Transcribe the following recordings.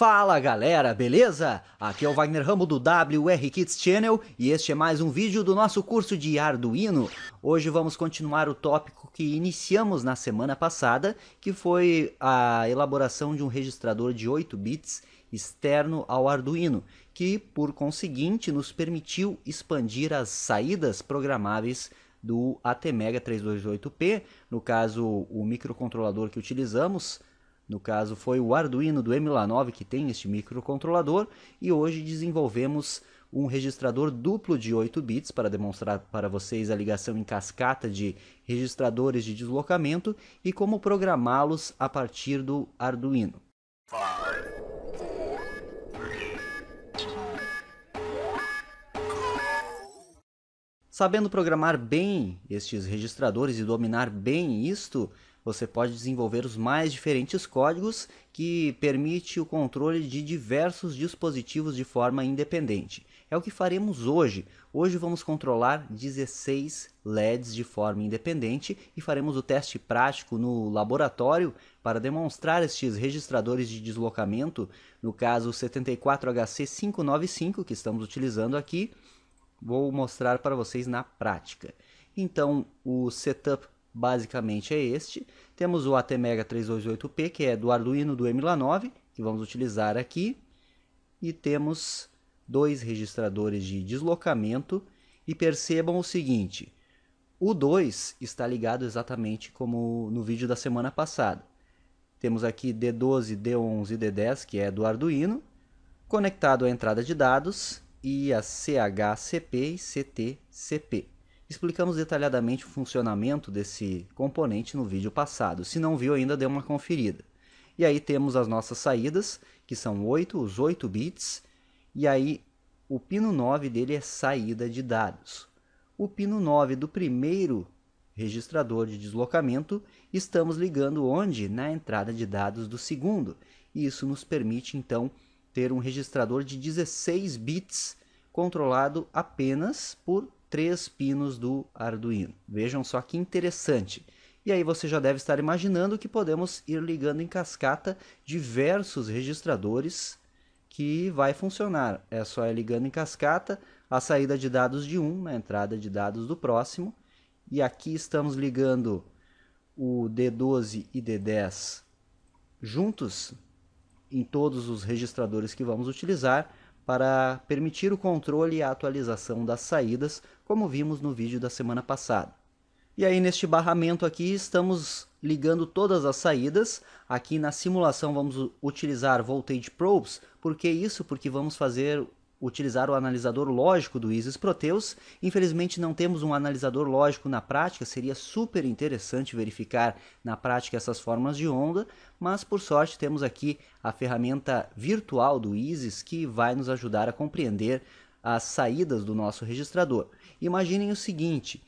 Fala galera, beleza? Aqui é o Wagner Ramo do WR Kids Channel e este é mais um vídeo do nosso curso de Arduino. Hoje vamos continuar o tópico que iniciamos na semana passada, que foi a elaboração de um registrador de 8 bits externo ao Arduino, que por conseguinte nos permitiu expandir as saídas programáveis do ATmega 328P, no caso o microcontrolador que utilizamos, no caso, foi o Arduino do M9 que tem este microcontrolador e hoje desenvolvemos um registrador duplo de 8 bits para demonstrar para vocês a ligação em cascata de registradores de deslocamento e como programá-los a partir do Arduino. Sabendo programar bem estes registradores e dominar bem isto, você pode desenvolver os mais diferentes códigos que permite o controle de diversos dispositivos de forma independente. É o que faremos hoje. Hoje vamos controlar 16 LEDs de forma independente e faremos o teste prático no laboratório para demonstrar estes registradores de deslocamento, no caso o 74HC595 que estamos utilizando aqui. Vou mostrar para vocês na prática. Então, o setup basicamente é este. Temos o ATmega 328P, que é do Arduino do M9, que vamos utilizar aqui. E temos dois registradores de deslocamento. E percebam o seguinte, o 2 está ligado exatamente como no vídeo da semana passada. Temos aqui D12, D11 e D10, que é do Arduino, conectado à entrada de dados e a CHCP e CTCP. Explicamos detalhadamente o funcionamento desse componente no vídeo passado. Se não viu ainda, dê uma conferida. E aí temos as nossas saídas, que são 8, os 8 bits, e aí o pino 9 dele é saída de dados. O pino 9 do primeiro registrador de deslocamento estamos ligando onde? Na entrada de dados do segundo. E isso nos permite então ter um registrador de 16 bits controlado apenas por três pinos do Arduino. Vejam só que interessante. E aí você já deve estar imaginando que podemos ir ligando em cascata diversos registradores que vai funcionar. É só ir ligando em cascata a saída de dados de um na entrada de dados do próximo. E aqui estamos ligando o D12 e D10 juntos em todos os registradores que vamos utilizar para permitir o controle e a atualização das saídas, como vimos no vídeo da semana passada. E aí neste barramento aqui estamos ligando todas as saídas. Aqui na simulação vamos utilizar voltage probes, porque isso porque vamos fazer utilizar o analisador lógico do ISIS Proteus. Infelizmente não temos um analisador lógico na prática, seria super interessante verificar na prática essas formas de onda, mas por sorte temos aqui a ferramenta virtual do ISIS que vai nos ajudar a compreender as saídas do nosso registrador. Imaginem o seguinte,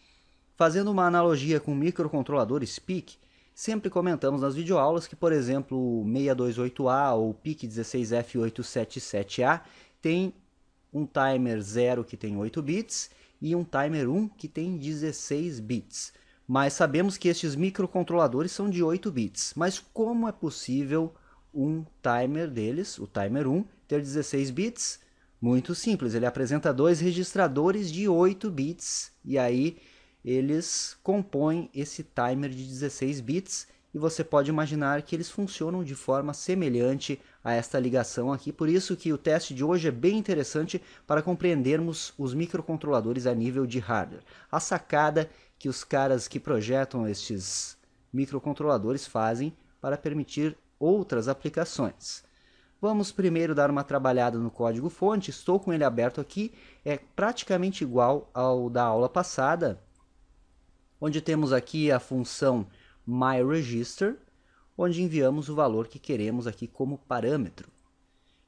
fazendo uma analogia com o microcontrolador SPIC, Sempre comentamos nas videoaulas que, por exemplo, o 628A ou o PIC 16F877A tem um timer 0 que tem 8 bits e um timer 1 que tem 16 bits. Mas sabemos que estes microcontroladores são de 8 bits. Mas como é possível um timer deles, o timer 1, ter 16 bits? Muito simples, ele apresenta dois registradores de 8 bits e aí eles compõem esse timer de 16 bits e você pode imaginar que eles funcionam de forma semelhante a esta ligação aqui, por isso que o teste de hoje é bem interessante para compreendermos os microcontroladores a nível de hardware. A sacada que os caras que projetam estes microcontroladores fazem para permitir outras aplicações. Vamos primeiro dar uma trabalhada no código fonte, estou com ele aberto aqui, é praticamente igual ao da aula passada, onde temos aqui a função register, onde enviamos o valor que queremos aqui como parâmetro.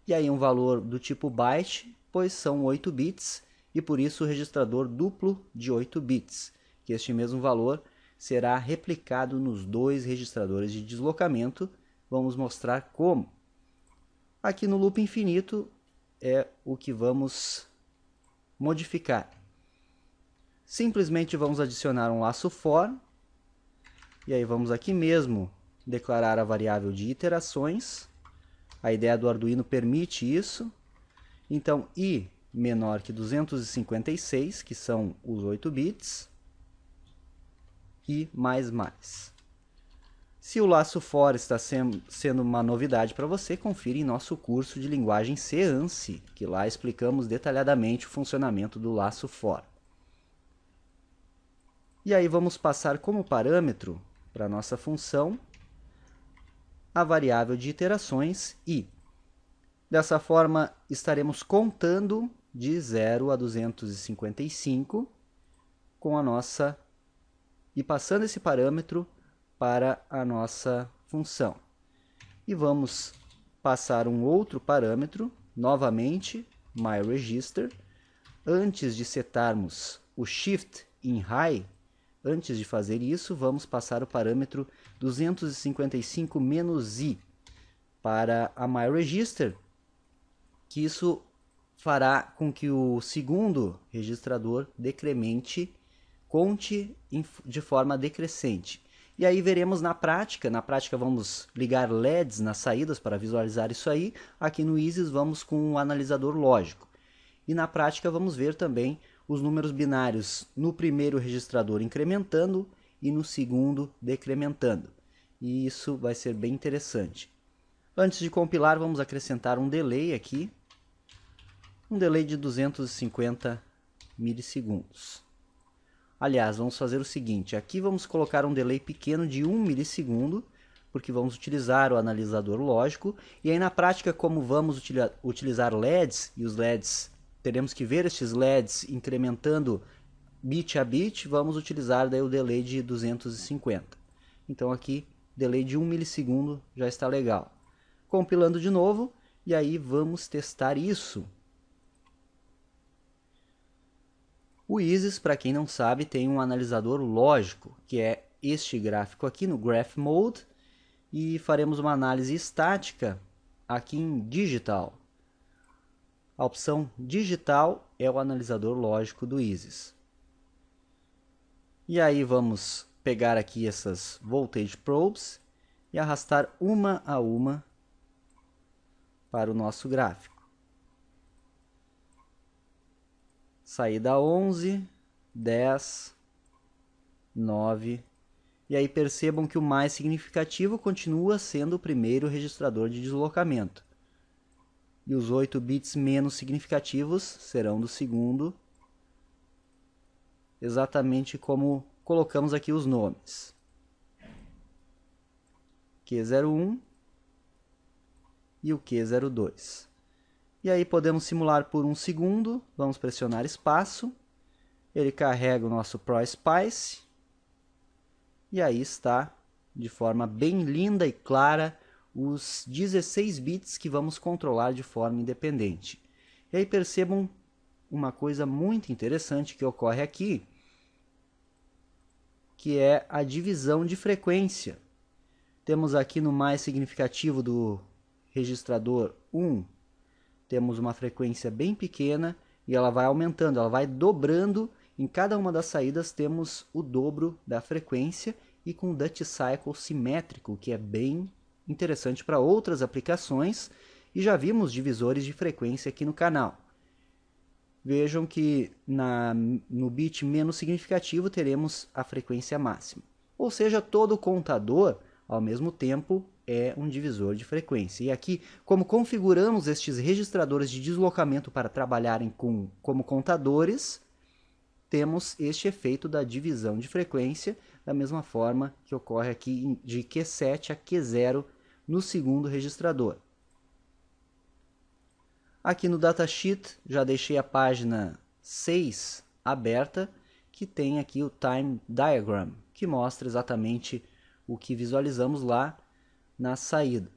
E aí um valor do tipo byte, pois são 8 bits e por isso o registrador duplo de 8 bits, que este mesmo valor será replicado nos dois registradores de deslocamento. Vamos mostrar como. Aqui no loop infinito é o que vamos modificar. Simplesmente vamos adicionar um laço for e aí vamos aqui mesmo declarar a variável de iterações. A ideia do Arduino permite isso. Então, i menor que 256, que são os 8 bits, e mais mais. Se o laço for está sendo uma novidade para você, confira em nosso curso de linguagem Seance, que lá explicamos detalhadamente o funcionamento do laço for. E aí vamos passar como parâmetro para a nossa função a variável de iterações i. Dessa forma, estaremos contando de 0 a 255 com a nossa e passando esse parâmetro para a nossa função. E vamos passar um outro parâmetro, novamente myRegister, antes de setarmos o shift em high, Antes de fazer isso, vamos passar o parâmetro 255-i para a MyRegister, register, que isso fará com que o segundo registrador decremente conte de forma decrescente. E aí veremos na prática, na prática vamos ligar LEDs nas saídas para visualizar isso aí. Aqui no ISIS vamos com o um analisador lógico. E na prática vamos ver também os números binários no primeiro registrador incrementando e no segundo decrementando. E isso vai ser bem interessante. Antes de compilar, vamos acrescentar um delay aqui. Um delay de 250 milissegundos. Aliás, vamos fazer o seguinte, aqui vamos colocar um delay pequeno de 1 milissegundo, porque vamos utilizar o analisador lógico, e aí na prática, como vamos utilizar LEDs, e os LEDs teremos que ver estes LEDs incrementando bit a bit, vamos utilizar daí o delay de 250. Então aqui, delay de 1 milissegundo já está legal. Compilando de novo, e aí vamos testar isso. O ISIS, para quem não sabe, tem um analisador lógico, que é este gráfico aqui no Graph Mode, e faremos uma análise estática aqui em Digital. A opção digital é o analisador lógico do ISIS. E aí vamos pegar aqui essas voltage probes e arrastar uma a uma para o nosso gráfico. Saída 11, 10, 9, e aí percebam que o mais significativo continua sendo o primeiro registrador de deslocamento e os 8 bits menos significativos serão do segundo, exatamente como colocamos aqui os nomes. Q01 e o Q02. E aí podemos simular por um segundo, vamos pressionar espaço, ele carrega o nosso ProSpice, e aí está, de forma bem linda e clara, os 16 bits que vamos controlar de forma independente. E aí percebam uma coisa muito interessante que ocorre aqui, que é a divisão de frequência. Temos aqui no mais significativo do registrador 1, temos uma frequência bem pequena e ela vai aumentando, ela vai dobrando. Em cada uma das saídas temos o dobro da frequência e com Dutch Cycle simétrico, que é bem interessante para outras aplicações e já vimos divisores de frequência aqui no canal. Vejam que na, no bit menos significativo teremos a frequência máxima. Ou seja, todo contador, ao mesmo tempo, é um divisor de frequência. E aqui, como configuramos estes registradores de deslocamento para trabalharem com, como contadores, temos este efeito da divisão de frequência, da mesma forma que ocorre aqui de Q7 a Q0 no segundo registrador. Aqui no datasheet já deixei a página 6 aberta, que tem aqui o time diagram, que mostra exatamente o que visualizamos lá na saída.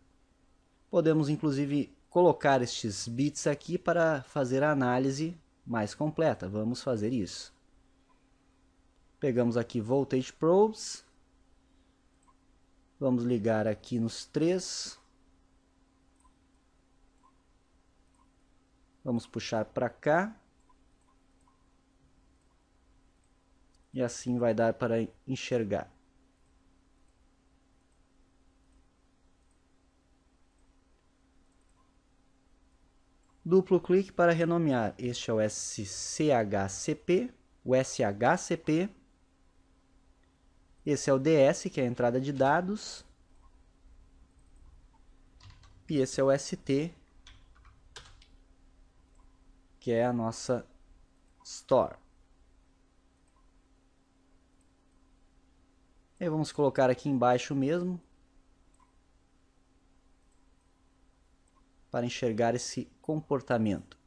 Podemos inclusive colocar estes bits aqui para fazer a análise mais completa. Vamos fazer isso. Pegamos aqui voltage probes Vamos ligar aqui nos três. Vamos puxar para cá. E assim vai dar para enxergar. Duplo clique para renomear. Este é o SCHCP, o SHCP esse é o DS, que é a entrada de dados. E esse é o ST, que é a nossa store. E vamos colocar aqui embaixo mesmo. Para enxergar esse comportamento.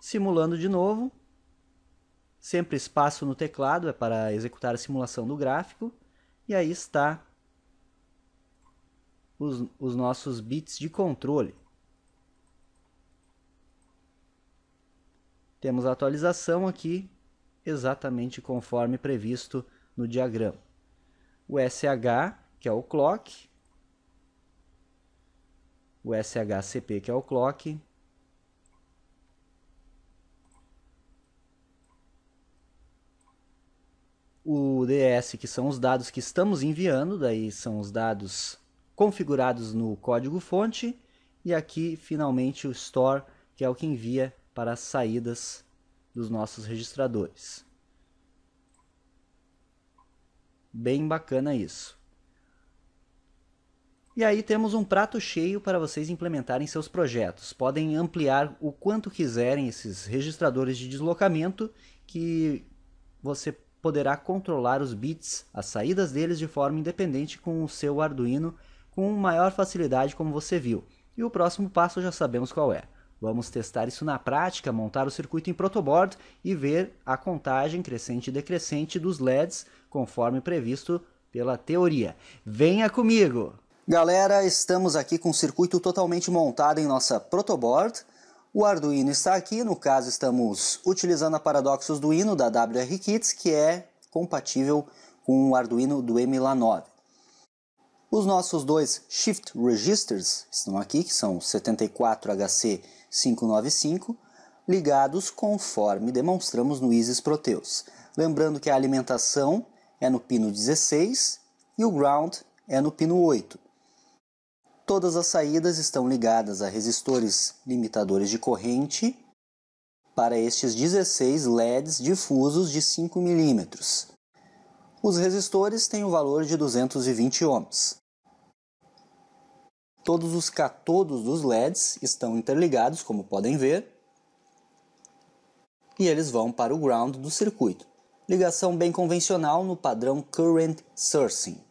Simulando de novo sempre espaço no teclado é para executar a simulação do gráfico. E aí está os, os nossos bits de controle. Temos a atualização aqui, exatamente conforme previsto no diagrama. O SH, que é o clock, o SHCP, que é o clock, o DS, que são os dados que estamos enviando, daí são os dados configurados no código-fonte, e aqui finalmente o store, que é o que envia para as saídas dos nossos registradores. Bem bacana isso. E aí temos um prato cheio para vocês implementarem seus projetos. Podem ampliar o quanto quiserem esses registradores de deslocamento que você poderá controlar os bits, as saídas deles de forma independente com o seu Arduino com maior facilidade como você viu. E o próximo passo já sabemos qual é. Vamos testar isso na prática, montar o circuito em protoboard e ver a contagem crescente e decrescente dos LEDs conforme previsto pela teoria. Venha comigo! Galera, estamos aqui com o circuito totalmente montado em nossa protoboard o Arduino está aqui, no caso estamos utilizando a Paradoxos do Hino da WRKits, que é compatível com o Arduino do MLA9. Os nossos dois Shift Registers estão aqui, que são 74HC595, ligados conforme demonstramos no ISIS Proteus. Lembrando que a alimentação é no pino 16 e o ground é no pino 8. Todas as saídas estão ligadas a resistores limitadores de corrente para estes 16 LEDs difusos de 5 mm. Os resistores têm o valor de 220 ohms. Todos os cátodos dos LEDs estão interligados, como podem ver, e eles vão para o ground do circuito. Ligação bem convencional no padrão Current Sourcing.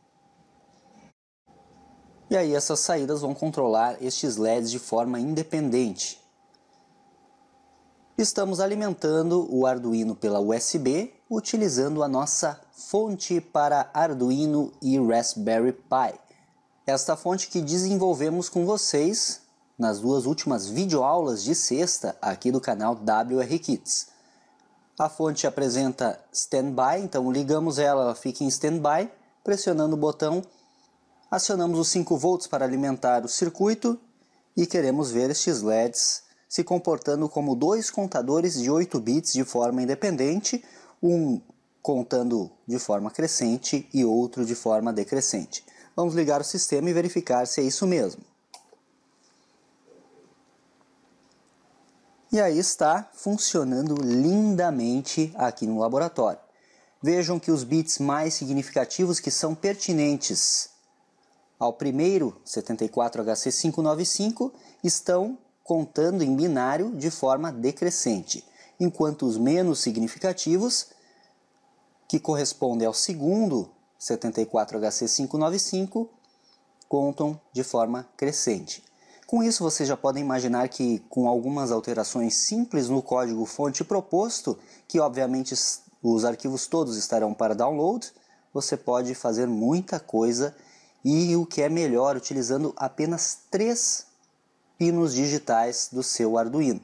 E aí essas saídas vão controlar estes LEDs de forma independente. Estamos alimentando o Arduino pela USB utilizando a nossa fonte para Arduino e Raspberry Pi. Esta fonte que desenvolvemos com vocês nas duas últimas videoaulas de sexta aqui do canal WR Kits. A fonte apresenta standby, então ligamos ela, ela fica em standby, pressionando o botão acionamos os 5 volts para alimentar o circuito e queremos ver estes LEDs se comportando como dois contadores de 8 bits de forma independente, um contando de forma crescente e outro de forma decrescente. Vamos ligar o sistema e verificar se é isso mesmo. E aí está funcionando lindamente aqui no laboratório. Vejam que os bits mais significativos que são pertinentes ao primeiro 74HC595 estão contando em binário de forma decrescente, enquanto os menos significativos, que correspondem ao segundo 74HC595, contam de forma crescente. Com isso, vocês já podem imaginar que, com algumas alterações simples no código fonte proposto, que obviamente os arquivos todos estarão para download, você pode fazer muita coisa e o que é melhor, utilizando apenas três pinos digitais do seu Arduino.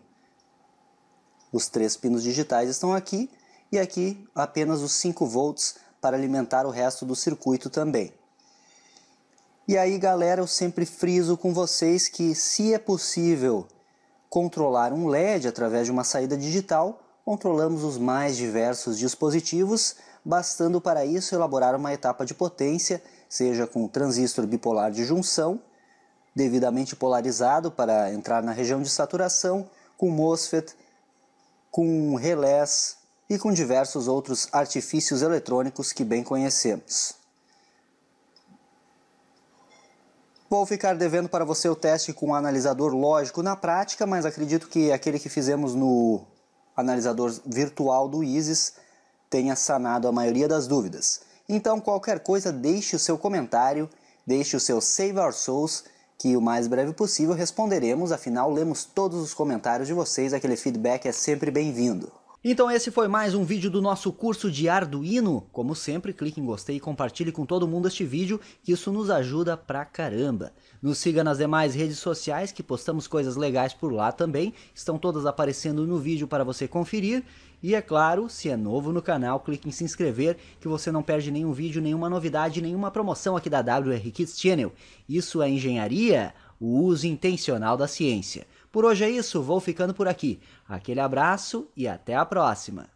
Os três pinos digitais estão aqui e aqui apenas os 5 volts para alimentar o resto do circuito também. E aí, galera, eu sempre friso com vocês que se é possível controlar um LED através de uma saída digital, controlamos os mais diversos dispositivos, bastando para isso elaborar uma etapa de potência seja com transistor bipolar de junção, devidamente polarizado para entrar na região de saturação, com MOSFET, com relés e com diversos outros artifícios eletrônicos que bem conhecemos. Vou ficar devendo para você o teste com o analisador lógico na prática, mas acredito que aquele que fizemos no analisador virtual do ISIS tenha sanado a maioria das dúvidas. Então, qualquer coisa, deixe o seu comentário, deixe o seu Save Our Souls, que o mais breve possível responderemos, afinal, lemos todos os comentários de vocês, aquele feedback é sempre bem-vindo. Então esse foi mais um vídeo do nosso curso de Arduino. Como sempre, clique em gostei e compartilhe com todo mundo este vídeo, que isso nos ajuda pra caramba. Nos siga nas demais redes sociais, que postamos coisas legais por lá também. Estão todas aparecendo no vídeo para você conferir. E é claro, se é novo no canal, clique em se inscrever, que você não perde nenhum vídeo, nenhuma novidade, nenhuma promoção aqui da WR Kids Channel. Isso é engenharia, o uso intencional da ciência. Por hoje é isso, vou ficando por aqui. Aquele abraço e até a próxima!